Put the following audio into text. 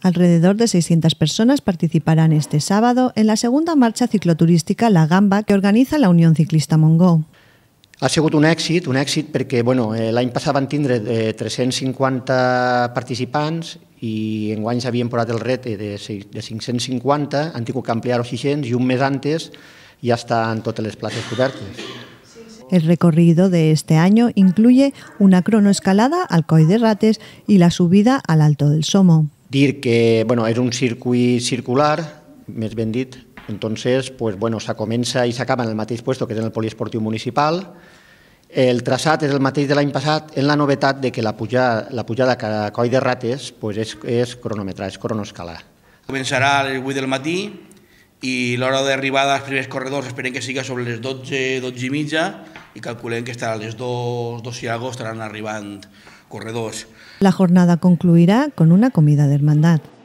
Alrededor de 600 personas participarán este sábado en la segunda marcha cicloturística La Gamba que organiza la Unión Ciclista Mongó. Ha sigut un èxit, un èxit perquè bueno, eh, l'any passat van tindre 350 eh, participants i en guany havien posat el ret de 550, han tingut que ampliar els 600 i un mes antes ja estan totes les places cobertes. El recorrido de este año incluye una cronoescalada al Coll de Rates y la subida al Alto del Somo dir que bueno, és un circuit circular, més ben dit, entonces pues, bueno, se comença i s'acaba en el mateix puesto que és en el poliesportiu municipal. El traçat és el mateix de l'any passat en la novetat de que la pujada, la pujada a Coll de Rates pues, és, és cronometrar, és cronoescalar. Començarà a les 8 del matí, i l'hora d'arribada als primers corredors esperem que siga sobre les 12, 12 i mitja i calculem que estarà a les 2, 2 i agost estaran arribant corredors. La jornada concluirá con una comida de